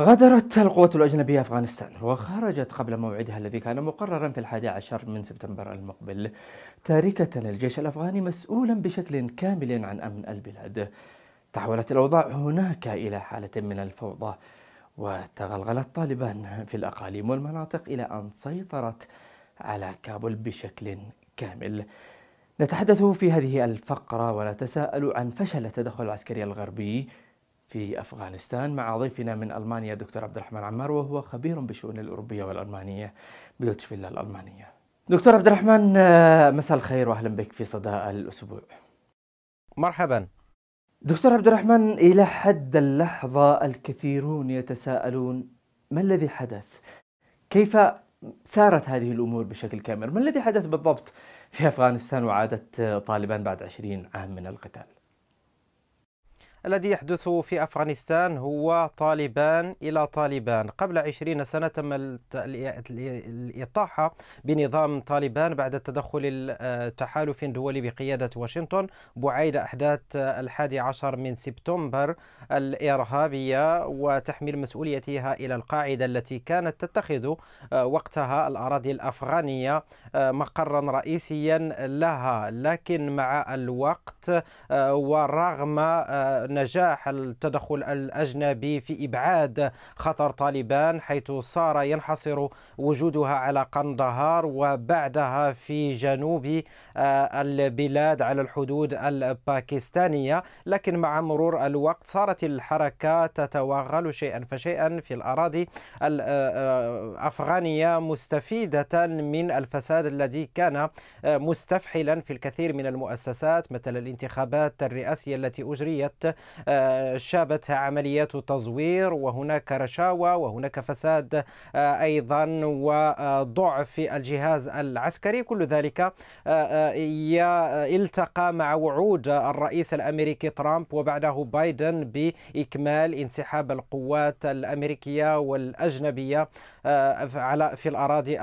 غادرت القوات الأجنبية أفغانستان وخرجت قبل موعدها الذي كان مقررا في الحادي عشر من سبتمبر المقبل تاركة الجيش الأفغاني مسؤولا بشكل كامل عن أمن البلاد تحولت الأوضاع هناك إلى حالة من الفوضى وتغلغلت طالبان في الأقاليم والمناطق إلى أن سيطرت على كابول بشكل كامل نتحدث في هذه الفقرة ونتساءل عن فشل التدخل العسكري الغربي في افغانستان مع ضيفنا من المانيا دكتور عبد الرحمن عمار وهو خبير بالشؤون الاوروبيه والالمانيه بلوتش فيلا الالمانيه. دكتور عبد الرحمن آه، مساء الخير واهلا بك في صدى الاسبوع. مرحبا. دكتور عبد الرحمن الى حد اللحظه الكثيرون يتساءلون ما الذي حدث؟ كيف سارت هذه الامور بشكل كامل؟ ما الذي حدث بالضبط في افغانستان وعادت طالبان بعد 20 عام من القتال؟ الذي يحدث في أفغانستان هو طالبان إلى طالبان قبل عشرين سنة تم الإطاحة بنظام طالبان بعد التدخل تحالف دولي بقيادة واشنطن بعيد أحداث الحادي عشر من سبتمبر الإرهابية وتحميل مسؤوليتها إلى القاعدة التي كانت تتخذ وقتها الأراضي الأفغانية مقرا رئيسيا لها لكن مع الوقت ورغم نجاح التدخل الأجنبي في إبعاد خطر طالبان حيث صار ينحصر وجودها على قندهار وبعدها في جنوب آه، البلاد على الحدود الباكستانية لكن مع مرور الوقت صارت الحركة تتوغل شيئا فشيئا في الأراضي الأفغانية آه، آه، مستفيدة من الفساد الذي كان مستفحلا في الكثير من المؤسسات مثل الانتخابات الرئاسية التي أجريت آه، شابتها عمليات تزوير وهناك رشاوى وهناك فساد آه، أيضا وضعف في الجهاز العسكري كل ذلك آه، التقى مع وعود الرئيس الأمريكي ترامب وبعده بايدن بإكمال انسحاب القوات الأمريكية والأجنبية على في الأراضي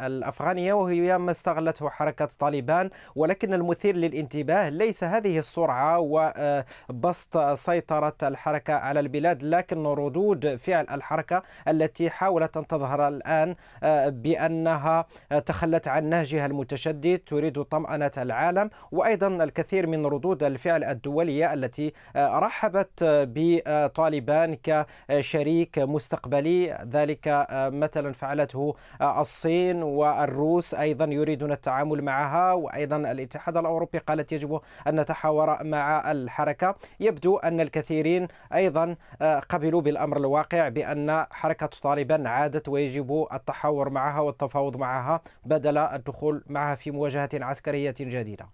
الأفغانية وهي ما استغلته حركة طالبان ولكن المثير للانتباه ليس هذه السرعة وبسط وسط سيطرة الحركة على البلاد لكن ردود فعل الحركة التي حاولت أن تظهر الآن آه، بأنها آه، تخلت عن نهجها المتشدد تريد طمأنة العالم وأيضا الكثير من ردود الفعل الدولية التي آه، رحبت بطالبان كشريك مستقبلي ذلك مثلا فعلته الصين والروس أيضا يريدون التعامل معها وأيضا الاتحاد الأوروبي قالت يجب أن نتحاور مع الحركة يبدو أن الكثيرين أيضا آه، قبلوا بالأمر الواقع بأن حركة طالبان عادت ويجب التحاور معها والتفاوض معها بدل الدخول معها في مواجهة عسكرية جديدة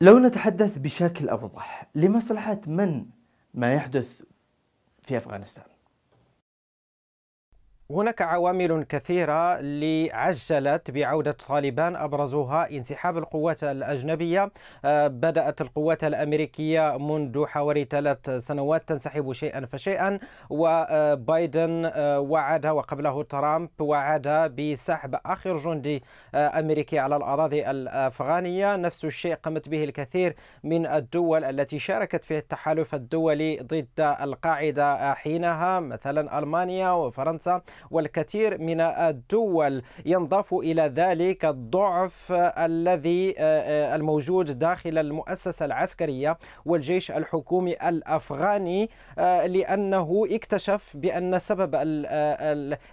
لو نتحدث بشكل أوضح لمصلحة من ما يحدث في أفغانستان هناك عوامل كثيرة لعجلت بعودة طالبان أبرزها انسحاب القوات الأجنبية آه، بدأت القوات الأمريكية منذ حوالي ثلاث سنوات تنسحب شيئا فشيئا وبايدن آه، وعد وقبله ترامب وعد بسحب آخر جندي آه، أمريكي على الأراضي الأفغانية نفس الشيء قامت به الكثير من الدول التي شاركت في التحالف الدولي ضد القاعدة حينها مثلا ألمانيا وفرنسا والكثير من الدول ينضاف إلى ذلك الضعف الذي آه، آه، الموجود داخل المؤسسة العسكرية والجيش الحكومي الأفغاني آه، لأنه اكتشف بأن سبب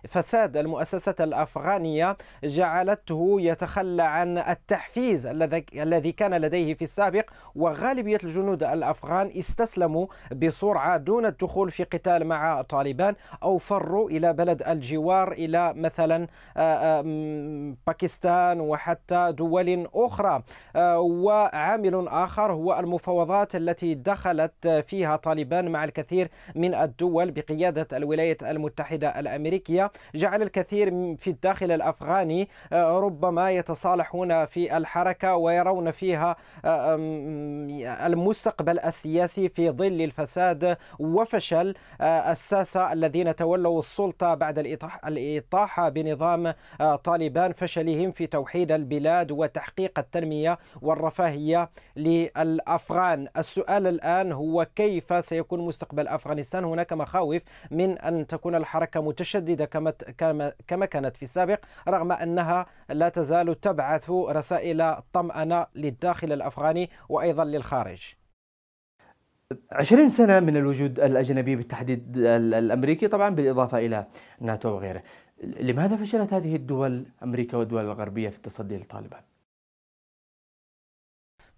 فساد المؤسسة الأفغانية جعلته يتخلى عن التحفيز الذي كان لديه في السابق وغالبية الجنود الأفغان استسلموا بسرعة دون الدخول في قتال مع طالبان أو فروا إلى بلد الجوار إلى مثلا آه، آه، باكستان وحتى دول أخرى آه، وعامل آخر هو المفاوضات التي دخلت فيها طالبان مع الكثير من الدول بقيادة الولايات المتحدة الأمريكية جعل الكثير في الداخل الأفغاني ربما يتصالحون في الحركة ويرون فيها المستقبل السياسي في ظل الفساد وفشل الساسة الذين تولوا السلطة بعد الإطاحة بنظام آه، طالبان فشلهم في توحيد البلاد وتحقيق التنمية والرفاهية للأفغان السؤال الآن هو كيف سيكون مستقبل أفغانستان هناك مخاوف من أن تكون الحركة متشددة كما كما كانت في السابق رغم أنها لا تزال تبعث رسائل طمأنة للداخل الأفغاني وأيضا للخارج 20 سنة من الوجود الأجنبي بالتحديد الأمريكي طبعا بالإضافة إلى ناتو وغيره لماذا فشلت هذه الدول أمريكا والدول الغربية في التصدي لطالبان؟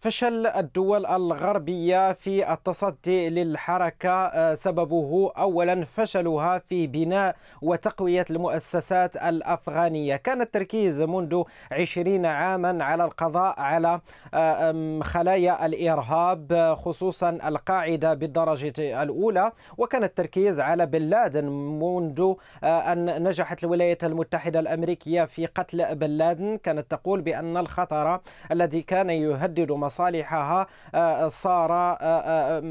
فشل الدول الغربية في التصدي للحركة آه، سببه أولا فشلها في بناء وتقوية المؤسسات الأفغانية كان التركيز منذ عشرين عاما على القضاء على آه، خلايا الإرهاب آه، خصوصا القاعدة بالدرجة الأولى وكان التركيز على بن لادن منذ أن نجحت الولايات المتحدة الأمريكية في قتل بن لادن كانت تقول بأن الخطر الذي كان يهدد مصر مصالحها آه، صار آه، آه،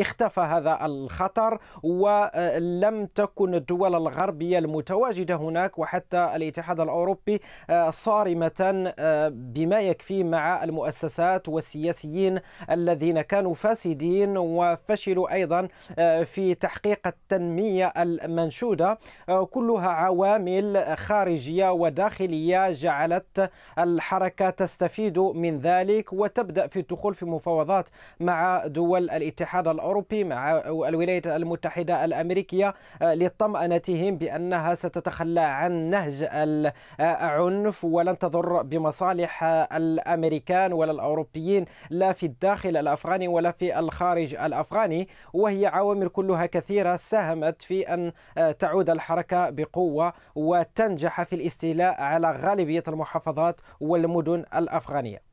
اختفى هذا الخطر ولم تكن الدول الغربية المتواجدة هناك وحتى الاتحاد الأوروبي صارمة بما يكفي مع المؤسسات والسياسيين الذين كانوا فاسدين وفشلوا أيضا في تحقيق التنمية المنشودة كلها عوامل خارجية وداخلية جعلت الحركة تستفيد من ذلك وتبدأ تبدا في الدخول في مفاوضات مع دول الاتحاد الاوروبي مع الولايات المتحده الامريكيه آه، لطمانتهم بانها ستتخلى عن نهج العنف ولن تضر بمصالح الامريكان ولا الاوروبيين لا في الداخل الافغاني ولا في الخارج الافغاني وهي عوامل كلها كثيره ساهمت في ان آه، تعود الحركه بقوه وتنجح في الاستيلاء على غالبيه المحافظات والمدن الافغانيه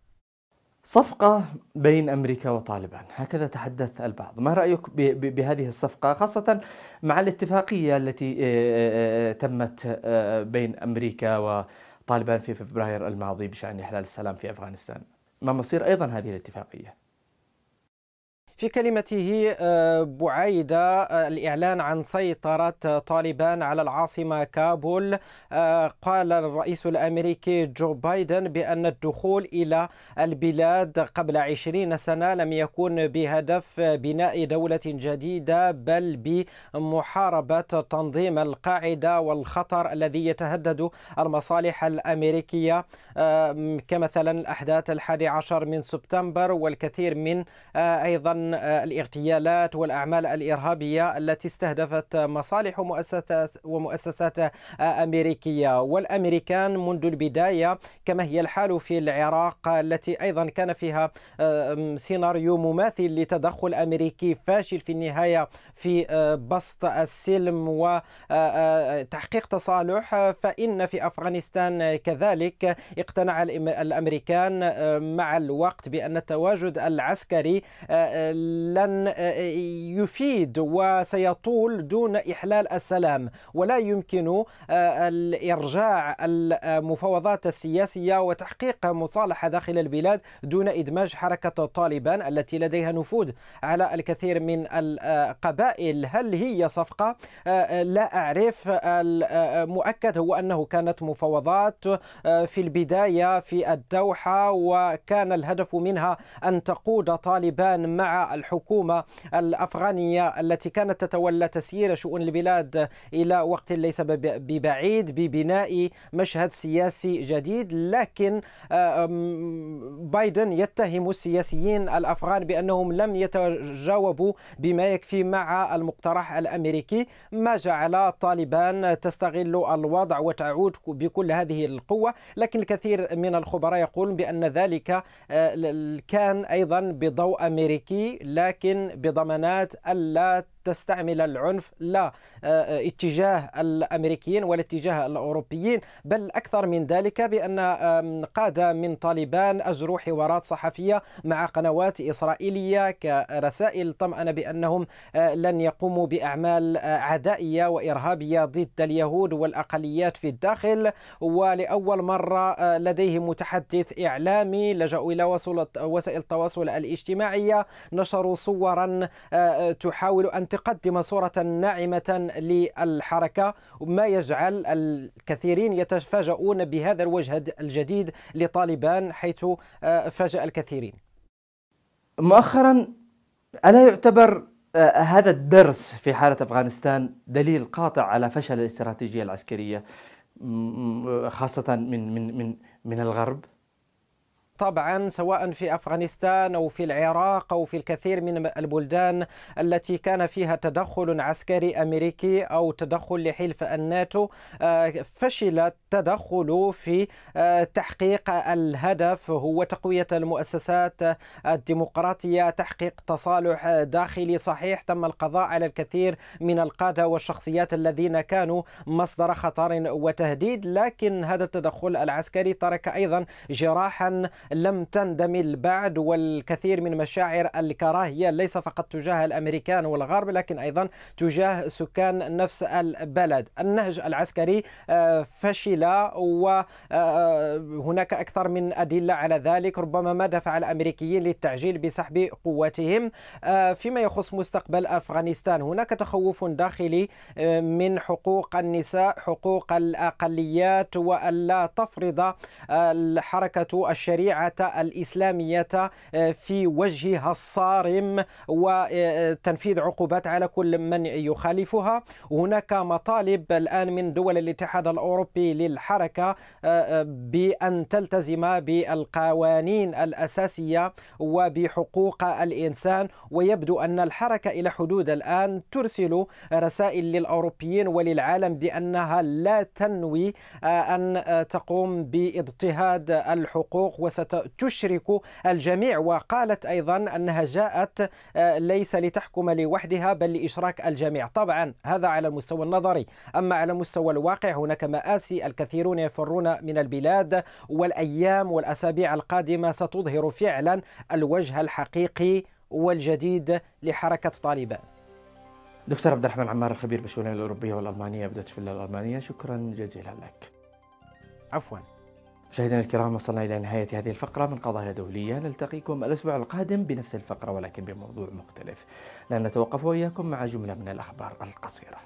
صفقة بين أمريكا وطالبان هكذا تحدث البعض ما رأيك بهذه الصفقة خاصة مع الاتفاقية التي آه، آه، آه، تمت بين أمريكا وطالبان في فبراير الماضي بشأن إحلال السلام في أفغانستان ما مصير أيضا هذه الاتفاقية في كلمته آه، بعيدة آه، الإعلان عن سيطرة طالبان على العاصمة كابول آه، قال الرئيس الأمريكي جو بايدن بأن الدخول إلى البلاد قبل عشرين سنة لم يكن بهدف بناء دولة جديدة بل بمحاربة تنظيم القاعدة والخطر الذي يتهدد المصالح الأمريكية كمثلا الأحداث الحادي عشر من سبتمبر والكثير من أيضا الاغتيالات والأعمال الإرهابية التي استهدفت مصالح ومؤسسات, ومؤسسات أمريكية والأمريكان منذ البداية كما هي الحال في العراق التي أيضا كان فيها سيناريو مماثل لتدخل أمريكي فاشل في النهاية في بسط السلم وتحقيق تصالح فإن في أفغانستان كذلك اقتنع الأمريكان مع الوقت بأن التواجد العسكري لن يفيد وسيطول دون إحلال السلام ولا يمكن آه، إرجاع المفاوضات السياسية وتحقيق مصالحة داخل البلاد دون إدماج حركة طالبان التي لديها نفوذ على الكثير من القبائل هل هي صفقة آه، لا أعرف المؤكد هو أنه كانت مفاوضات آه، في البداية في الدوحة وكان الهدف منها أن تقود طالبان مع الحكومة الأفغانية التي كانت تتولى تسيير شؤون البلاد إلى وقت ليس ببعيد ببناء مشهد سياسي جديد لكن آه، بايدن يتهم السياسيين الأفغان بأنهم لم يتجاوبوا بما يكفي مع المقترح الأمريكي ما جعل طالبان تستغل الوضع وتعود بكل هذه القوة لكن الكثير من الخبراء يقولون بأن ذلك آه، كان أيضا بضوء أمريكي لكن بضمانات ألا تستعمل العنف لا آه، آه، اتجاه الامريكيين ولا اتجاه الاوروبيين بل اكثر من ذلك بان قاده من طالبان اجروا حوارات صحفيه مع قنوات اسرائيليه كرسائل طمأنه بانهم آه، لن يقوموا باعمال عدائيه وارهابيه ضد اليهود والاقليات في الداخل ولاول مره لديهم متحدث اعلامي لجأوا الى وسائل التواصل الاجتماعي نشروا صورا تحاول ان تقدم صورة ناعمة للحركة ما يجعل الكثيرين يتفاجؤون بهذا الوجه الجديد لطالبان حيث آه، فاجأ الكثيرين مؤخرا ألا يعتبر آه، هذا الدرس في حالة أفغانستان دليل قاطع على فشل الاستراتيجية العسكرية خاصة من من من من الغرب طبعا سواء في افغانستان او في العراق او في الكثير من البلدان التي كان فيها تدخل عسكري امريكي او تدخل لحلف الناتو آه، فشلت التدخل في آه، تحقيق الهدف هو تقوية المؤسسات الديمقراطية تحقيق تصالح داخلي صحيح تم القضاء على الكثير من القادة والشخصيات الذين كانوا مصدر خطر وتهديد لكن هذا التدخل العسكري ترك أيضا جراحا لم تندمل بعد والكثير من مشاعر الكراهية ليس فقط تجاه الأمريكان والغرب لكن أيضا تجاه سكان نفس البلد النهج العسكري آه، فشل الأولى وهناك آه، آه، أكثر من أدلة على ذلك ربما ما دفع الأمريكيين للتعجيل بسحب قواتهم آه، فيما يخص مستقبل أفغانستان هناك تخوف داخلي من حقوق النساء حقوق الأقليات وألا تفرض الحركة الشريعة الإسلامية في وجهها الصارم وتنفيذ عقوبات على كل من يخالفها هناك مطالب الآن من دول الاتحاد الأوروبي لل الحركة آه، آه، بأن تلتزم بالقوانين الأساسية وبحقوق الإنسان ويبدو أن الحركة إلى حدود الآن ترسل رسائل للأوروبيين وللعالم بأنها لا تنوي آه، أن تقوم باضطهاد الحقوق وستشرك الجميع وقالت أيضا أنها جاءت ليس لتحكم لوحدها بل لإشراك الجميع طبعا هذا على المستوى النظري أما على مستوى الواقع هناك مآسي كثيرون يفرون من البلاد والايام والاسابيع القادمه ستظهر فعلا الوجه الحقيقي والجديد لحركه طالبان. دكتور عبد الرحمن عمار الخبير بالشؤون الاوروبيه والالمانيه بدات في الالمانيه شكرا جزيلا لك. عفوا. مشاهدينا الكرام وصلنا إلى نهاية هذه الفقرة من قضايا دولية نلتقيكم الأسبوع القادم بنفس الفقرة ولكن بموضوع مختلف لن نتوقف وإياكم مع جملة من الأخبار القصيرة